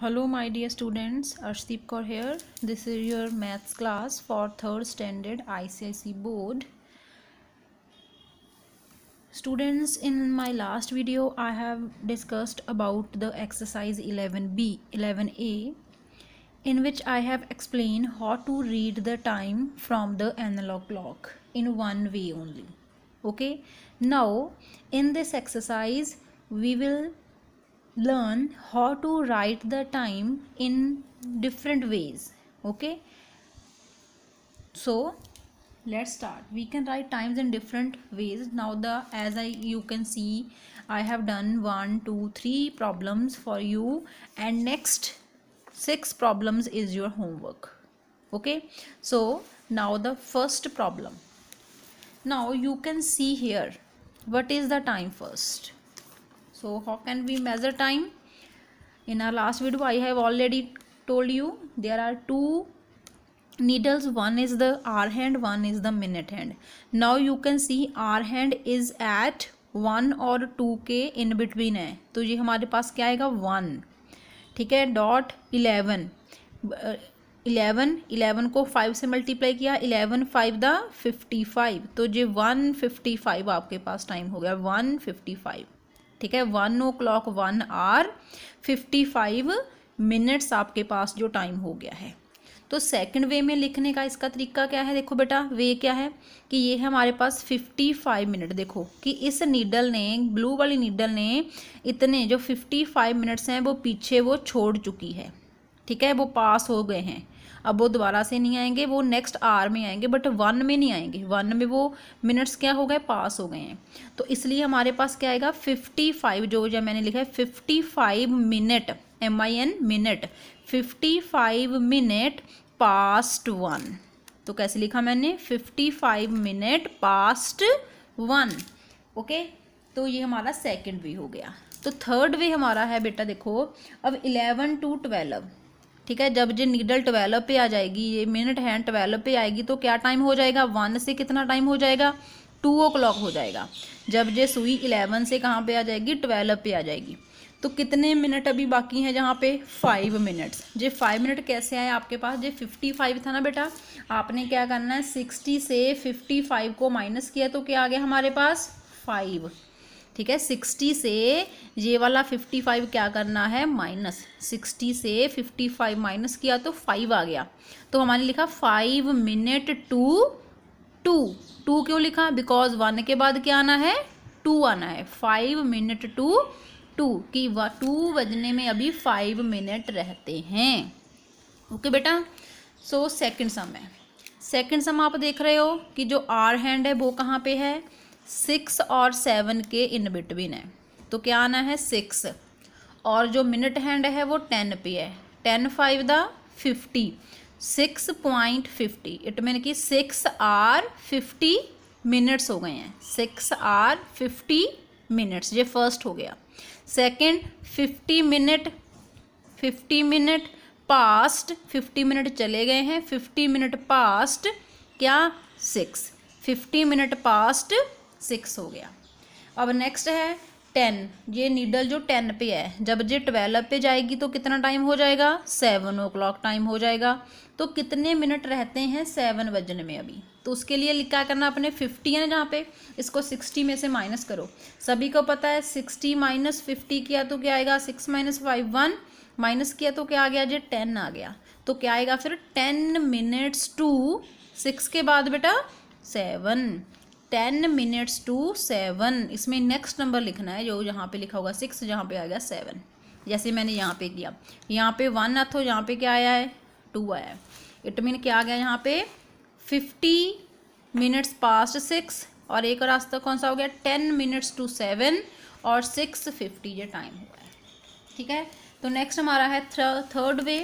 hello my dear students arshdeep kaur here this is your maths class for third standard icic board students in my last video i have discussed about the exercise 11b 11a in which i have explained how to read the time from the analog clock in one way only okay now in this exercise we will learn how to write the time in different ways okay so let's start we can write times in different ways now the as i you can see i have done one two three problems for you and next six problems is your homework okay so now the first problem now you can see here what is the time first so how can we measure time in our last video i have already told you there are two needles one is the hour hand one is the minute hand now you can see hour hand is at one और two के in between है तो ये हमारे पास क्या आएगा one ठीक है डॉट इलेवन इलेवन इलेवन को फाइव से मल्टीप्लाई किया eleven five the fifty five तो ये वन फिफ्टी फाइव आपके पास टाइम हो गया वन फिफ्टी फाइव ठीक है one o'clock one hour fifty five minutes आपके पास जो टाइम हो गया है तो सेकंड वे में लिखने का इसका तरीका क्या है देखो बेटा वे क्या है कि ये है हमारे पास फिफ्टी फाइव मिनट देखो कि इस नीडल ने ब्लू वाली नीडल ने इतने जो फिफ्टी फाइव मिनट्स हैं वो पीछे वो छोड़ चुकी है ठीक है वो पास हो गए हैं अब वो दोबारा से नहीं आएंगे वो नेक्स्ट आर में आएंगे बट वन में नहीं आएंगे वन में वो मिनट्स क्या हो गए पास हो गए हैं तो इसलिए हमारे पास क्या आएगा फिफ्टी फाइव जो जो मैंने लिखा है fifty five minute M I N minute fifty five minute past one तो कैसे लिखा मैंने fifty five minute past one okay तो ये हमारा सेकेंड वे हो गया तो थर्ड वे हमारा है बेटा देखो अब इलेवन टू ट्वेल्व ठीक है जब जो नीडल ट्वेल्व पे आ जाएगी ये मिनट हैंड ट्वेल्व पे आएगी तो क्या टाइम हो जाएगा वन से कितना टाइम हो जाएगा टू ओ क्लॉक हो जाएगा जब ये सुई इलेवन से कहाँ पे आ जाएगी ट्वेल्व पे आ जाएगी तो कितने मिनट अभी बाकी हैं जहाँ पे फाइव मिनट्स जे फाइव मिनट कैसे आए आपके पास जे फिफ्टी फाइव था ना बेटा आपने क्या करना है सिक्सटी से फिफ्टी फाइव को माइनस किया तो क्या आ गया हमारे पास फाइव ठीक है सिक्सटी से ये वाला फिफ्टी फाइव क्या करना है माइनस सिक्सटी से फिफ्टी फाइव माइनस किया तो फाइव आ गया तो हमारे लिखा five minute to to to क्यों लिखा बिकॉज वन के बाद क्या आना है टू आना है फाइव मिनट टू टू कि टू बजने में अभी फाइव मिनट रहते हैं ओके okay, बेटा सो सेकंड सम है सेकंड सम आप देख रहे हो कि जो आर हैंड है वो कहाँ पे है सिक्स और सेवन के इन बिटवीन है तो क्या आना है सिक्स और जो मिनट हैंड है वो टेन पे है ten five the fifty six point fifty it mean कि सिक्स आर फिफ्टी मिनट्स हो गए हैं सिक्स आर फिफ्टी मिनट्स ये फर्स्ट हो गया second fifty minute fifty minute past fifty minute चले गए हैं फिफ्टी मिनट पास्ट क्या six fifty minute past six हो गया अब नेक्स्ट है टेन ये नीडल जो टेन पे है जब ये ट्वेल्व पे जाएगी तो कितना टाइम हो जाएगा सेवन ओ क्लॉक टाइम हो जाएगा तो कितने मिनट रहते हैं सेवन बजने में अभी तो उसके लिए लिखा करना अपने फिफ्टी है जहाँ पे इसको सिक्सटी में से माइनस करो सभी को पता है सिक्सटी माइनस फिफ्टी किया तो क्या आएगा six minus five one minus किया तो क्या आ गया जी टेन आ गया तो क्या आएगा फिर टेन मिनट्स टू सिक्स के बाद बेटा seven ten minutes to seven इसमें नेक्स्ट नंबर लिखना है जो यहाँ पे लिखा होगा सिक्स जहाँ पे आ गया सेवन जैसे मैंने यहाँ पे किया यहाँ पे वन अर्थ हो यहाँ पे क्या आया है टू आया है इट मीन क्या आ गया यहाँ पे फिफ्टी मिनट्स पास्ट सिक्स और एक रास्ता कौन सा हो गया टेन मिनट्स टू सेवन और सिक्स फिफ्टी ये टाइम हुआ है ठीक है तो नेक्स्ट हमारा है third way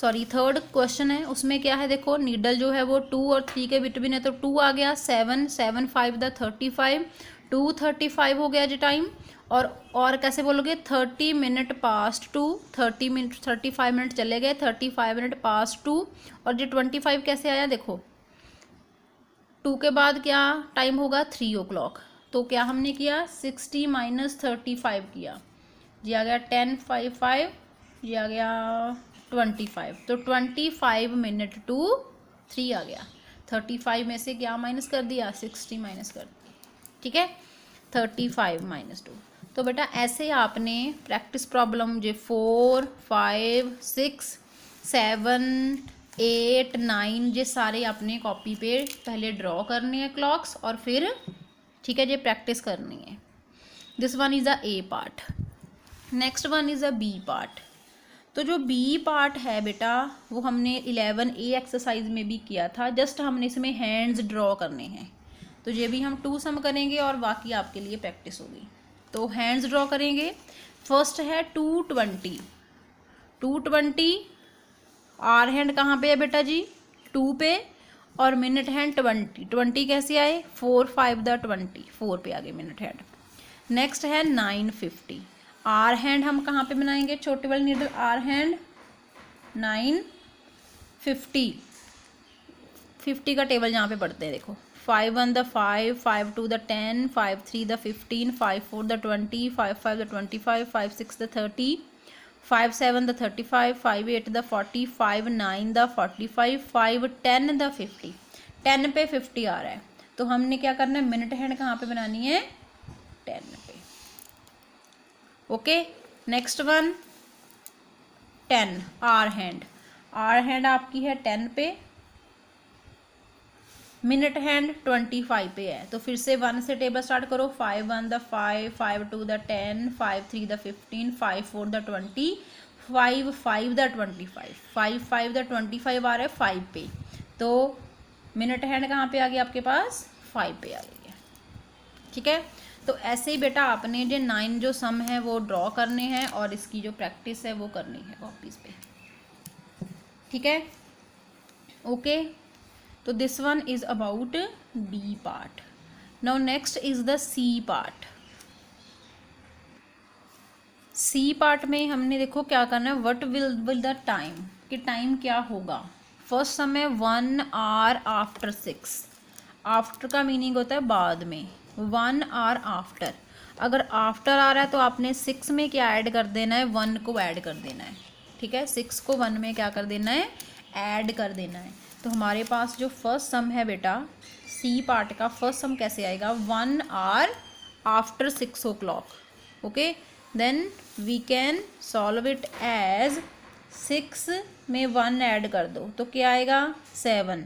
sorry third question है उसमें क्या है देखो नीडल जो है वो टू और थ्री के बिटवीन है तो टू आ गया seven seven five the thirty five two thirty five हो गया जी टाइम और और कैसे बोलोगे thirty minute past two thirty minute thirty five minute चले गए thirty five minute past two और जी ट्वेंटी फाइव कैसे आया देखो टू के बाद क्या टाइम होगा थ्री ओ क्लॉक तो क्या हमने किया सिक्सटी माइनस थर्टी फाइव किया जी आ गया टेन फाइव फाइव जी आ गया ट्वेंटी फाइव तो twenty five minute to three आ गया थर्टी फाइव में से क्या माइनस कर दिया सिक्सटी माइनस कर ठीक है थर्टी फाइव माइनस टू तो बेटा ऐसे आपने प्रैक्टिस प्रॉब्लम जो four five six seven eight nine ये सारे आपने कॉपी पे पहले ड्रॉ करने हैं क्लॉक्स और फिर ठीक है जो प्रैक्टिस करनी है this one is a A part next one is a B part तो जो बी पार्ट है बेटा वो हमने इलेवन ए एक्सरसाइज में भी किया था जस्ट हमने इसमें हैंड्स ड्रॉ करने हैं तो ये भी हम टू सम करेंगे और बाकी आपके लिए प्रैक्टिस होगी तो हैंड्स ड्रॉ करेंगे फर्स्ट है two twenty two twenty hour hand कहाँ पे है बेटा जी टू पे और मिनट हैंड ट्वेंटी ट्वेंटी कैसे आए four five the twenty four पे आ गए मिनट हैंड नेक्स्ट है नाइन फिफ्टी आर हैंड हम कहाँ पे बनाएंगे छोटे वाले needle hour hand nine fifty fifty का टेबल यहाँ पे पढ़ते हैं देखो five one the five five two the ten five three the fifteen five four the twenty five five the twenty five five six the thirty five seven the thirty five five eight the forty five nine the forty five five ten the fifty ten पे fifty आ रहा है तो हमने क्या करना है minute hand कहाँ पे बनानी है ten okay next one ten hour hand hour hand आपकी है टेन पे मिनट हैंड ट्वेंटी फाइव पे है तो फिर से वन से टेबल स्टार्ट करो five one the five five two the ten five three the fifteen five four the twenty five five the twenty five five five the twenty five आ रहा है फाइव पे तो मिनट हैंड कहाँ पे आ गया आपके पास फाइव पे आ गया ठीक है तो ऐसे ही बेटा आपने जो नाइन जो सम है वो ड्रॉ करने हैं और इसकी जो प्रैक्टिस है वो करनी है कॉपीज़ पे ठीक है ओके तो this one is about B part now next is the C part C part में हमने देखो क्या करना है what will will the time कि टाइम क्या होगा फर्स्ट समय one hour after six after का मीनिंग होता है बाद में वन आर आफ्टर अगर आफ्टर आ रहा है तो आपने सिक्स में क्या ऐड कर देना है वन को ऐड कर देना है ठीक है सिक्स को वन में क्या कर देना है ऐड कर देना है तो हमारे पास जो फर्स्ट सम है बेटा सी पार्ट का फर्स्ट सम कैसे आएगा one hour after six o'clock okay then we can solve it as six में वन ऐड कर दो तो क्या आएगा सेवन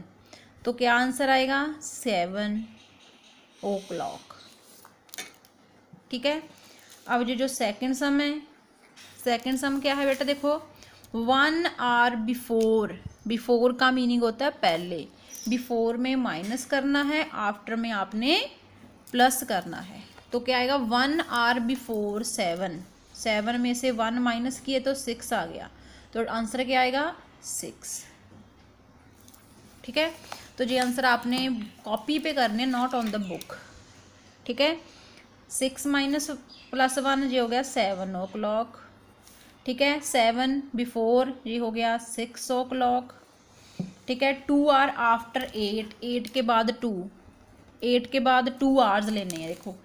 तो क्या आंसर आएगा सेवन ओ क्लॉक ठीक है अब जो जो सेकंड सम है सेकंड सम क्या है बेटा देखो वन आर बिफोर बिफोर का मीनिंग होता है पहले बिफोर में माइनस करना है आफ्टर में आपने प्लस करना है तो क्या आएगा one hour before seven seven में से वन माइनस किए तो सिक्स आ गया तो आंसर क्या आएगा सिक्स ठीक है तो ये आंसर आपने कॉपी पे करने नॉट ऑन द बुक ठीक है सिक्स माइनस प्लस वन ये हो गया सेवन ओ क्लॉक ठीक है सेवन बिफोर ये हो गया सिक्स ओ क्लॉक ठीक है two hour after eight eight के बाद टू एट के बाद टू आवर्स लेने हैं देखो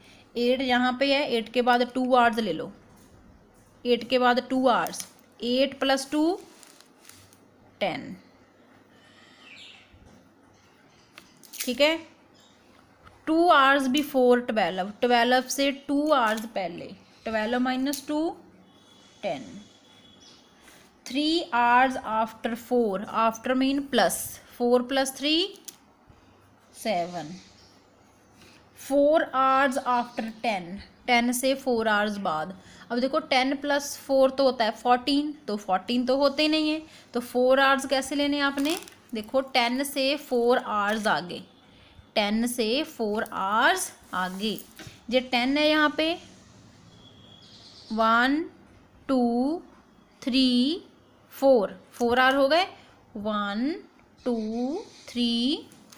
एट यहाँ पे है एट के बाद टू आवर्स ले लो एट के बाद two hours eight plus two ten ठीक है two hours before twelve twelve से टू आवर्स पहले twelve minus two ten three hours after four after mean plus four plus three seven four hours after ten ten से four hours बाद अब देखो ten plus four तो होता है fourteen तो फोर्टीन तो होते ही नहीं है तो फोर आवर्स कैसे लेने आपने देखो टेन से फोर आवर्स आगे टेन से फोर आवर्स आगे ये टेन है यहाँ पे one two three four four hour हो गए one two three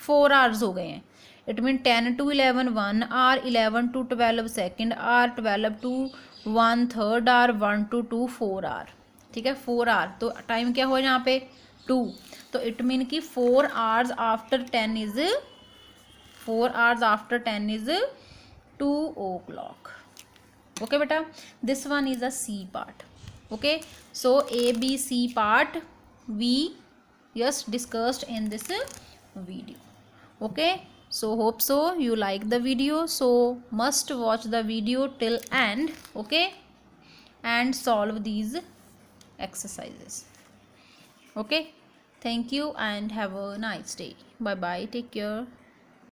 four hours हो गए हैं it mean ten to eleven one hour eleven to twelve second hour twelve to one third hour one to two four hour ठीक है four are तो time क्या हुआ यहाँ पे टू तो इट मीन कि four hours after ten is Four hours after ten is two o'clock. Okay, okay बेटा this one is a C part. okay so a b c part we just discussed in this video okay so hope so you like the video so must watch the video till end okay and solve these exercises okay thank you and have a nice day bye bye take care